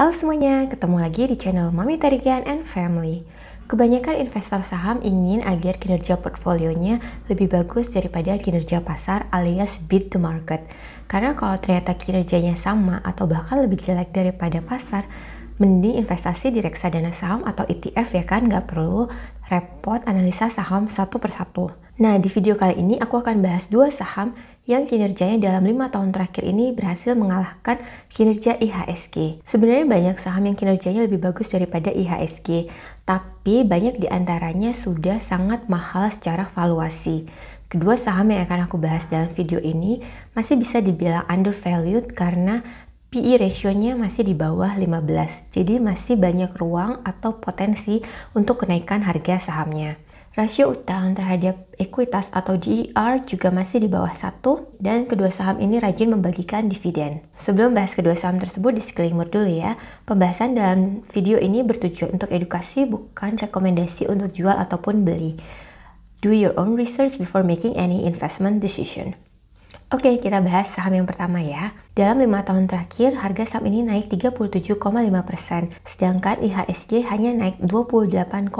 Halo semuanya, ketemu lagi di channel Mami Tarigan and Family. Kebanyakan investor saham ingin agar kinerja portfolionya lebih bagus daripada kinerja pasar alias beat the market. Karena kalau ternyata kinerjanya sama atau bahkan lebih jelek daripada pasar, mending investasi di reksadana saham atau ETF ya kan, nggak perlu repot analisa saham satu persatu. Nah, di video kali ini aku akan bahas dua saham yang kinerjanya dalam lima tahun terakhir ini berhasil mengalahkan kinerja IHSG. Sebenarnya banyak saham yang kinerjanya lebih bagus daripada IHSG, tapi banyak di antaranya sudah sangat mahal secara valuasi. Kedua saham yang akan aku bahas dalam video ini masih bisa dibilang undervalued karena PE ratio-nya masih di bawah 15, jadi masih banyak ruang atau potensi untuk kenaikan harga sahamnya. Rasio utang terhadap ekuitas atau GER juga masih di bawah satu dan kedua saham ini rajin membagikan dividen. Sebelum bahas kedua saham tersebut, disclaimer dulu ya. Pembahasan dalam video ini bertujuan untuk edukasi bukan rekomendasi untuk jual ataupun beli. Do your own research before making any investment decision. Oke, kita bahas saham yang pertama ya. Dalam lima tahun terakhir, harga saham ini naik 37,5%, sedangkan IHSG hanya naik 28,97%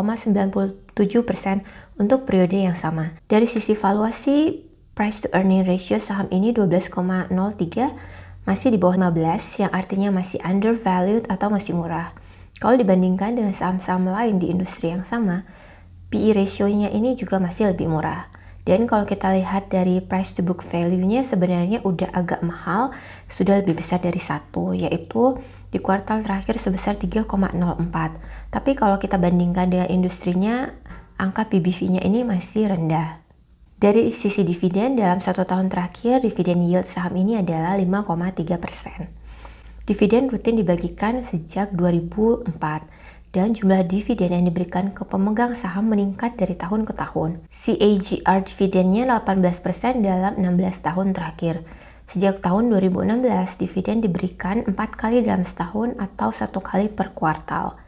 untuk periode yang sama. Dari sisi valuasi, price to earning ratio saham ini 12,03 masih di bawah 15 yang artinya masih undervalued atau masih murah. Kalau dibandingkan dengan saham-saham lain di industri yang sama, PE ratio-nya ini juga masih lebih murah. Dan kalau kita lihat dari price to book value-nya sebenarnya udah agak mahal, sudah lebih besar dari satu, yaitu di kuartal terakhir sebesar 3,04. Tapi kalau kita bandingkan dengan industrinya, angka PBV-nya ini masih rendah. Dari sisi dividen, dalam satu tahun terakhir, dividen yield saham ini adalah 5,3 Dividen rutin dibagikan sejak 2004 dan jumlah dividen yang diberikan ke pemegang saham meningkat dari tahun ke tahun. CAGR dividennya 18% dalam 16 tahun terakhir. Sejak tahun 2016, dividen diberikan 4 kali dalam setahun atau satu kali per kuartal.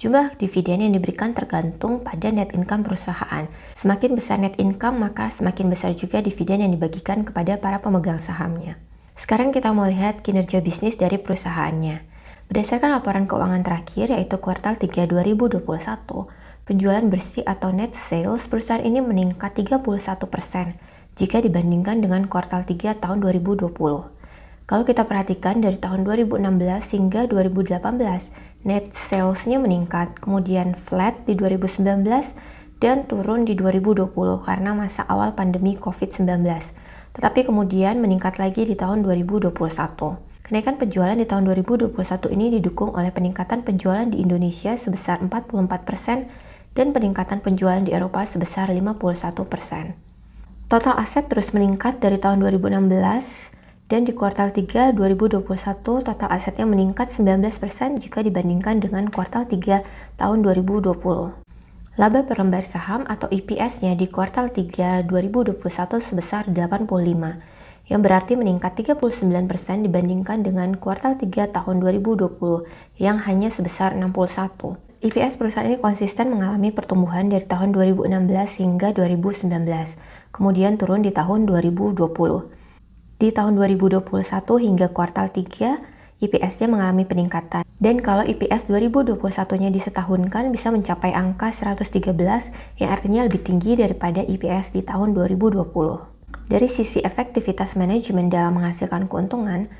Jumlah dividen yang diberikan tergantung pada net income perusahaan. Semakin besar net income, maka semakin besar juga dividen yang dibagikan kepada para pemegang sahamnya. Sekarang kita mau lihat kinerja bisnis dari perusahaannya. Berdasarkan laporan keuangan terakhir, yaitu kuartal 3 2021, penjualan bersih atau net sales perusahaan ini meningkat 31% persen jika dibandingkan dengan kuartal 3 tahun 2020. Kalau kita perhatikan dari tahun 2016 hingga 2018, net salesnya meningkat, kemudian flat di 2019 dan turun di 2020 karena masa awal pandemi COVID-19. Tetapi kemudian meningkat lagi di tahun 2021. Kenaikan penjualan di tahun 2021 ini didukung oleh peningkatan penjualan di Indonesia sebesar 44% dan peningkatan penjualan di Eropa sebesar 51%. Total aset terus meningkat dari tahun 2016 dan di kuartal 3 2021 total asetnya meningkat 19% jika dibandingkan dengan kuartal 3 tahun 2020. Laba per lembar saham atau EPS-nya di kuartal 3 2021 sebesar 85 yang berarti meningkat 39% dibandingkan dengan kuartal 3 tahun 2020 yang hanya sebesar 61. IPS perusahaan ini konsisten mengalami pertumbuhan dari tahun 2016 hingga 2019, kemudian turun di tahun 2020. Di tahun 2021 hingga kuartal 3, IPS-nya mengalami peningkatan. Dan kalau IPS 2021-nya disetahunkan bisa mencapai angka 113 yang artinya lebih tinggi daripada IPS di tahun 2020. Dari sisi efektivitas manajemen dalam menghasilkan keuntungan,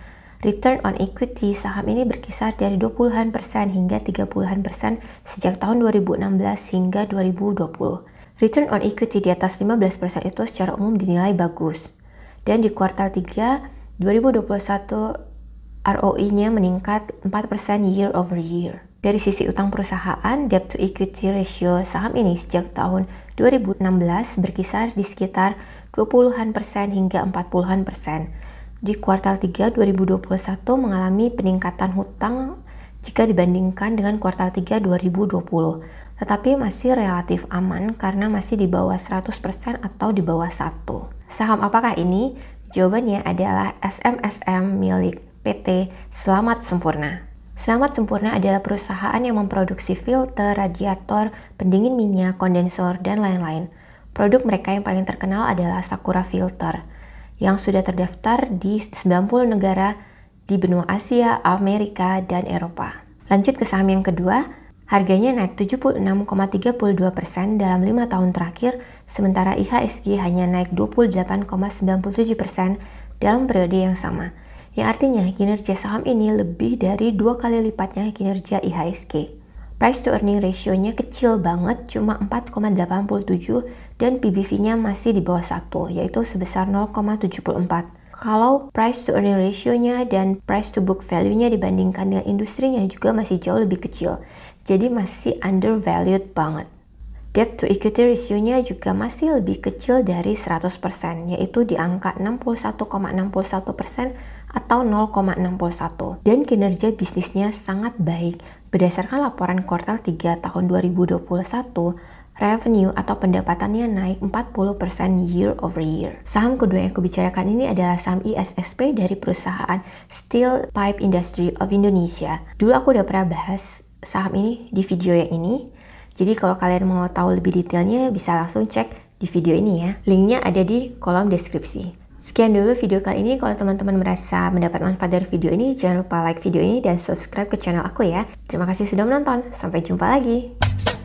return on equity saham ini berkisar dari 20-an persen hingga 30-an persen sejak tahun 2016 hingga 2020. Return on equity di atas 15% itu secara umum dinilai bagus. Dan di kuartal 3 2021 ROI-nya meningkat 4% year over year. Dari sisi utang perusahaan, debt to equity ratio saham ini sejak tahun 2016 berkisar di sekitar 20-an persen hingga 40-an persen. Di kuartal 3 2021 mengalami peningkatan hutang jika dibandingkan dengan kuartal 3 2020, tetapi masih relatif aman karena masih di bawah 100% atau di bawah 1. Saham apakah ini? Jawabannya adalah SMSM milik PT Selamat Sempurna. Selamat Sempurna adalah perusahaan yang memproduksi filter, radiator, pendingin minyak, kondensor, dan lain-lain. Produk mereka yang paling terkenal adalah Sakura Filter, yang sudah terdaftar di 90 negara di benua Asia, Amerika, dan Eropa. Lanjut ke saham yang kedua, harganya naik 76,32% dalam 5 tahun terakhir, sementara IHSG hanya naik 28,97% dalam periode yang sama yang artinya kinerja saham ini lebih dari dua kali lipatnya kinerja IHSG. Price to earning ratio-nya kecil banget, cuma 4,87 dan PBV-nya masih di bawah 1, yaitu sebesar 0,74. Kalau price to earning ratio-nya dan price to book value-nya dibandingkan dengan industrinya juga masih jauh lebih kecil, jadi masih undervalued banget. Debt to equity ratio-nya juga masih lebih kecil dari 100%, yaitu di angka 61,61% atau 0,61 dan kinerja bisnisnya sangat baik. Berdasarkan laporan kuartal 3 tahun 2021, revenue atau pendapatannya naik 40% year over year. Saham kedua yang aku bicarakan ini adalah saham ISSP dari perusahaan Steel Pipe Industry of Indonesia. Dulu aku udah pernah bahas saham ini di video yang ini. Jadi kalau kalian mau tahu lebih detailnya bisa langsung cek di video ini ya. Linknya ada di kolom deskripsi. Sekian dulu video kali ini. Kalau teman-teman merasa mendapat manfaat dari video ini, jangan lupa like video ini dan subscribe ke channel aku ya. Terima kasih sudah menonton. Sampai jumpa lagi.